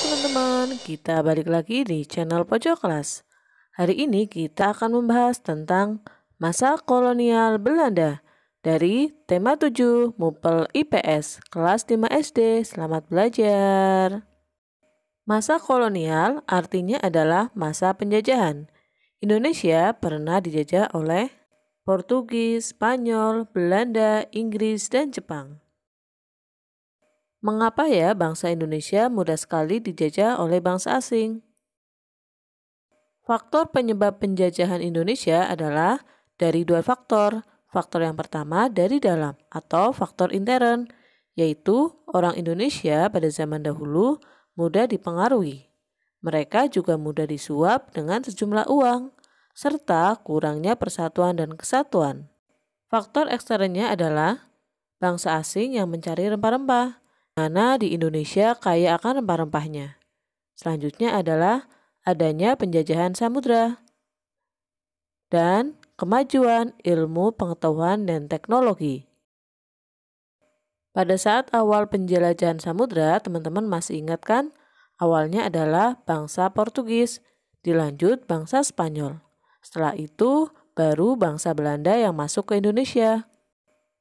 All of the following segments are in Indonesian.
teman-teman, kita balik lagi di channel Pojok Kelas. Hari ini kita akan membahas tentang masa kolonial Belanda dari tema 7 Mupel IPS kelas 5 SD. Selamat belajar. Masa kolonial artinya adalah masa penjajahan. Indonesia pernah dijajah oleh Portugis, Spanyol, Belanda, Inggris, dan Jepang. Mengapa ya bangsa Indonesia mudah sekali dijajah oleh bangsa asing? Faktor penyebab penjajahan Indonesia adalah dari dua faktor. Faktor yang pertama dari dalam atau faktor intern, yaitu orang Indonesia pada zaman dahulu mudah dipengaruhi. Mereka juga mudah disuap dengan sejumlah uang, serta kurangnya persatuan dan kesatuan. Faktor eksternnya adalah bangsa asing yang mencari rempah-rempah, mana di Indonesia kaya akan rempah-rempahnya. Selanjutnya adalah adanya penjajahan samudra dan kemajuan ilmu pengetahuan dan teknologi. Pada saat awal penjelajahan samudra, teman-teman masih ingat kan? Awalnya adalah bangsa Portugis, dilanjut bangsa Spanyol. Setelah itu, baru bangsa Belanda yang masuk ke Indonesia.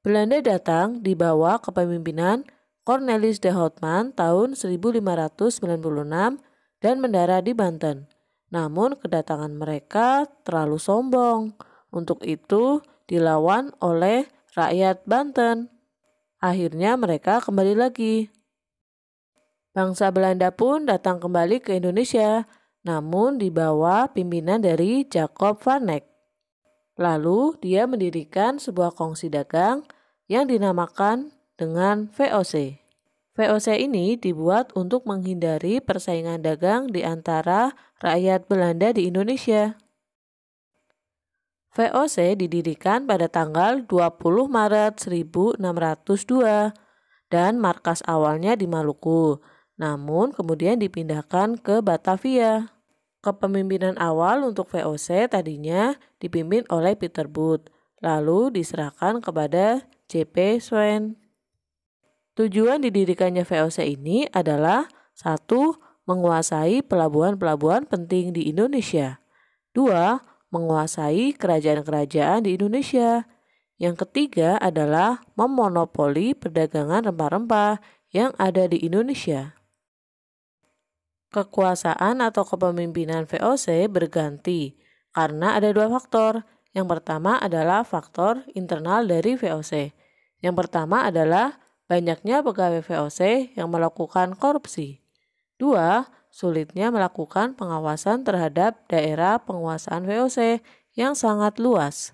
Belanda datang dibawa bawah kepemimpinan Cornelis de Houtman tahun 1596 dan mendarat di Banten. Namun kedatangan mereka terlalu sombong. Untuk itu dilawan oleh rakyat Banten. Akhirnya mereka kembali lagi. Bangsa Belanda pun datang kembali ke Indonesia, namun di bawah pimpinan dari Jacob van Neck. Lalu dia mendirikan sebuah kongsi dagang yang dinamakan dengan VOC. VOC ini dibuat untuk menghindari persaingan dagang di antara rakyat Belanda di Indonesia. VOC didirikan pada tanggal 20 Maret 1602 dan markas awalnya di Maluku, namun kemudian dipindahkan ke Batavia. Kepemimpinan awal untuk VOC tadinya dipimpin oleh Peter Booth, lalu diserahkan kepada JP Swain. Tujuan didirikannya VOC ini adalah satu, menguasai pelabuhan-pelabuhan penting di Indonesia. Dua, menguasai kerajaan-kerajaan di Indonesia. Yang ketiga adalah memonopoli perdagangan rempah-rempah yang ada di Indonesia. Kekuasaan atau kepemimpinan VOC berganti karena ada dua faktor. Yang pertama adalah faktor internal dari VOC. Yang pertama adalah banyaknya pegawai VOC yang melakukan korupsi. Dua, sulitnya melakukan pengawasan terhadap daerah penguasaan VOC yang sangat luas.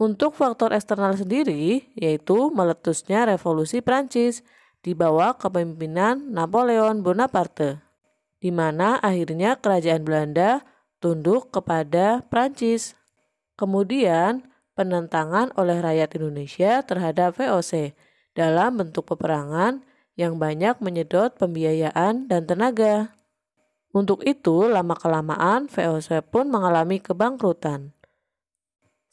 Untuk faktor eksternal sendiri, yaitu meletusnya revolusi Prancis di bawah kepemimpinan Napoleon Bonaparte, di mana akhirnya kerajaan Belanda tunduk kepada Prancis. Kemudian, penentangan oleh rakyat Indonesia terhadap VOC, dalam bentuk peperangan yang banyak menyedot pembiayaan dan tenaga. Untuk itu, lama-kelamaan VOC pun mengalami kebangkrutan.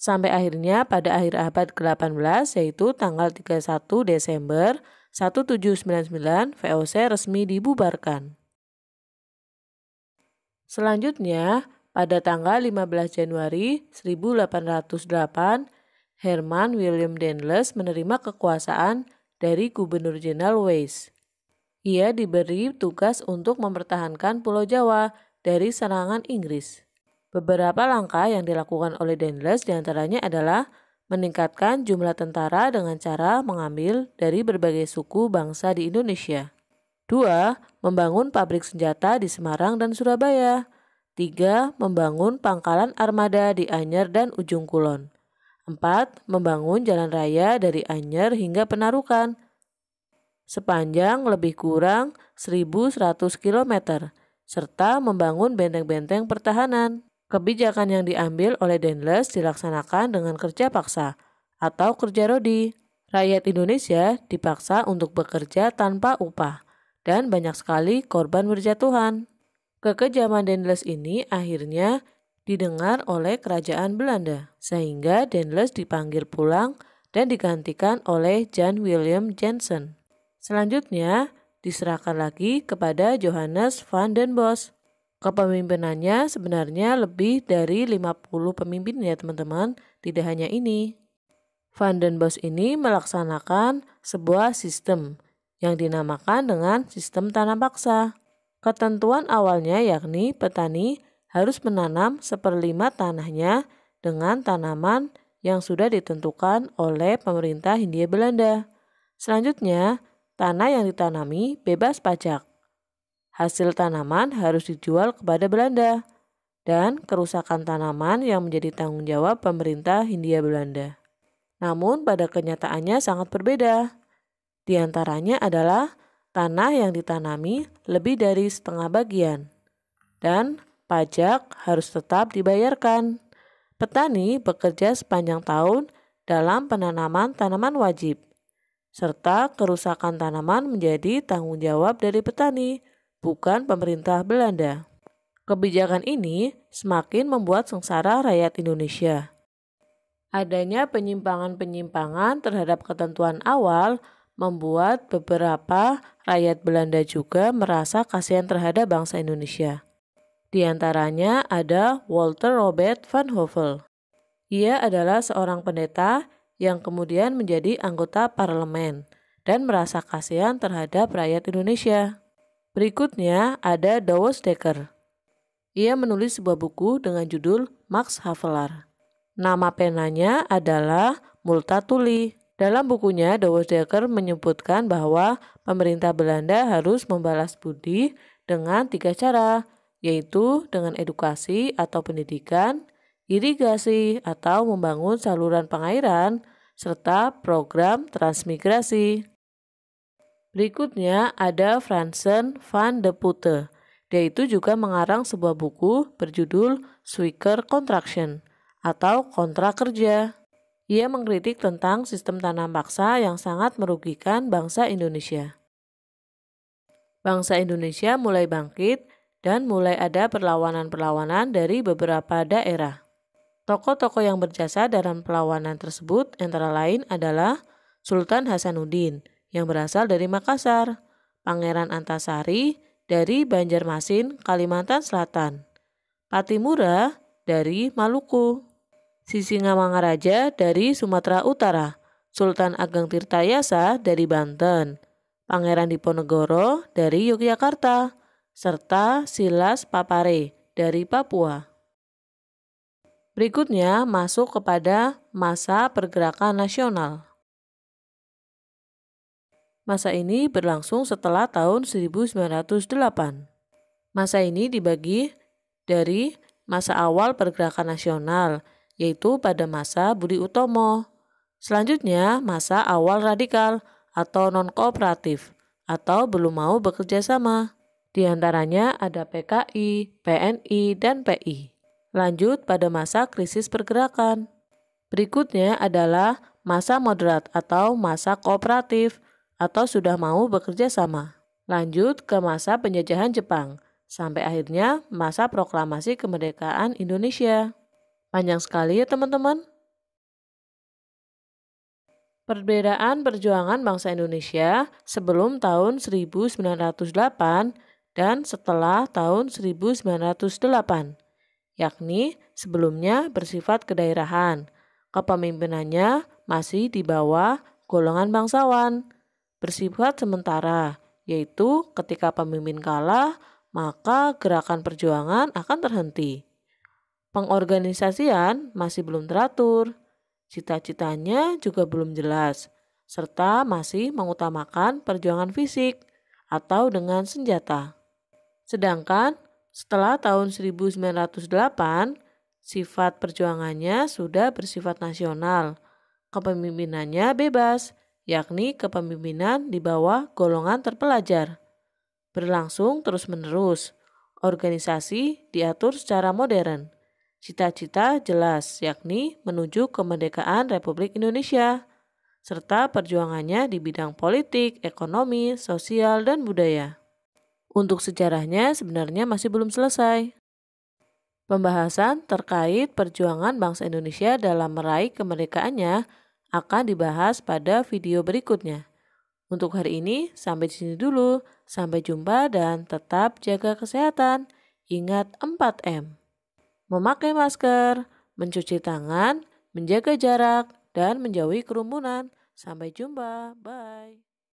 Sampai akhirnya pada akhir abad ke-18 yaitu tanggal 31 Desember 1799 VOC resmi dibubarkan. Selanjutnya, pada tanggal 15 Januari 1808 Herman William Danlas menerima kekuasaan dari Gubernur Jenderal Weiss. Ia diberi tugas untuk mempertahankan Pulau Jawa dari serangan Inggris. Beberapa langkah yang dilakukan oleh Danlas diantaranya adalah meningkatkan jumlah tentara dengan cara mengambil dari berbagai suku bangsa di Indonesia. Dua, Membangun pabrik senjata di Semarang dan Surabaya. Tiga, Membangun pangkalan armada di Anyer dan Ujung Kulon. 4. Membangun jalan raya dari Anyer hingga Penarukan sepanjang lebih kurang 1.100 km serta membangun benteng-benteng pertahanan. Kebijakan yang diambil oleh Dendles dilaksanakan dengan kerja paksa atau kerja rodi. Rakyat Indonesia dipaksa untuk bekerja tanpa upah dan banyak sekali korban berjatuhan. Kekejaman Dendles ini akhirnya didengar oleh kerajaan Belanda, sehingga Dendles dipanggil pulang dan digantikan oleh Jan William Jensen. Selanjutnya, diserahkan lagi kepada Johannes van den Bosch. Kepemimpinannya sebenarnya lebih dari 50 pemimpin ya teman-teman, tidak hanya ini. Van den Bosch ini melaksanakan sebuah sistem yang dinamakan dengan sistem tanam paksa. Ketentuan awalnya yakni petani harus menanam seperlima tanahnya dengan tanaman yang sudah ditentukan oleh pemerintah Hindia Belanda. Selanjutnya, tanah yang ditanami bebas pajak. Hasil tanaman harus dijual kepada Belanda dan kerusakan tanaman yang menjadi tanggung jawab pemerintah Hindia Belanda. Namun pada kenyataannya sangat berbeda. Di antaranya adalah tanah yang ditanami lebih dari setengah bagian dan pajak harus tetap dibayarkan. Petani bekerja sepanjang tahun dalam penanaman tanaman wajib, serta kerusakan tanaman menjadi tanggung jawab dari petani, bukan pemerintah Belanda. Kebijakan ini semakin membuat sengsara rakyat Indonesia. Adanya penyimpangan-penyimpangan terhadap ketentuan awal membuat beberapa rakyat Belanda juga merasa kasihan terhadap bangsa Indonesia. Di antaranya ada Walter Robert Van Hovel. Ia adalah seorang pendeta yang kemudian menjadi anggota parlemen dan merasa kasihan terhadap rakyat Indonesia. Berikutnya ada Dawes Decker. Ia menulis sebuah buku dengan judul Max Havelaar. Nama penanya adalah Multatuli. Dalam bukunya, Dawes Decker menyebutkan bahwa pemerintah Belanda harus membalas budi dengan tiga cara, yaitu dengan edukasi atau pendidikan, irigasi atau membangun saluran pengairan, serta program transmigrasi. Berikutnya ada Fransen van de Putte. yaitu juga mengarang sebuah buku berjudul Swicker Contraction atau Kontrak Kerja. Ia mengkritik tentang sistem tanam paksa yang sangat merugikan bangsa Indonesia. Bangsa Indonesia mulai bangkit dan mulai ada perlawanan-perlawanan dari beberapa daerah. Tokoh-tokoh yang berjasa dalam perlawanan tersebut antara lain adalah Sultan Hasanuddin yang berasal dari Makassar, Pangeran Antasari dari Banjarmasin, Kalimantan Selatan, Patimura dari Maluku, Sisingamangaraja dari Sumatera Utara, Sultan Ageng Tirtayasa dari Banten, Pangeran Diponegoro dari Yogyakarta, serta Silas Papare dari Papua. Berikutnya masuk kepada masa pergerakan nasional. Masa ini berlangsung setelah tahun 1908. Masa ini dibagi dari masa awal pergerakan nasional, yaitu pada masa Budi Utomo. Selanjutnya, masa awal radikal atau non-kooperatif atau belum mau bekerja sama. Di antaranya ada PKI, PNI, dan PI. Lanjut pada masa krisis pergerakan. Berikutnya adalah masa moderat atau masa kooperatif atau sudah mau bekerja sama. Lanjut ke masa penjajahan Jepang sampai akhirnya masa proklamasi kemerdekaan Indonesia. Panjang sekali ya teman-teman. Perbedaan perjuangan bangsa Indonesia sebelum tahun 1908 dan setelah tahun 1908, yakni sebelumnya bersifat kedaerahan. Kepemimpinannya masih di bawah golongan bangsawan, bersifat sementara, yaitu ketika pemimpin kalah, maka gerakan perjuangan akan terhenti. Pengorganisasian masih belum teratur, cita-citanya juga belum jelas, serta masih mengutamakan perjuangan fisik atau dengan senjata. Sedangkan setelah tahun 1908, sifat perjuangannya sudah bersifat nasional. Kepemimpinannya bebas, yakni kepemimpinan di bawah golongan terpelajar. Berlangsung terus-menerus. Organisasi diatur secara modern. Cita-cita jelas, yakni menuju kemerdekaan Republik Indonesia, serta perjuangannya di bidang politik, ekonomi, sosial, dan budaya. Untuk sejarahnya sebenarnya masih belum selesai. Pembahasan terkait perjuangan bangsa Indonesia dalam meraih kemerdekaannya akan dibahas pada video berikutnya. Untuk hari ini, sampai di sini dulu. Sampai jumpa dan tetap jaga kesehatan. Ingat 4M. Memakai masker, mencuci tangan, menjaga jarak, dan menjauhi kerumunan. Sampai jumpa. Bye.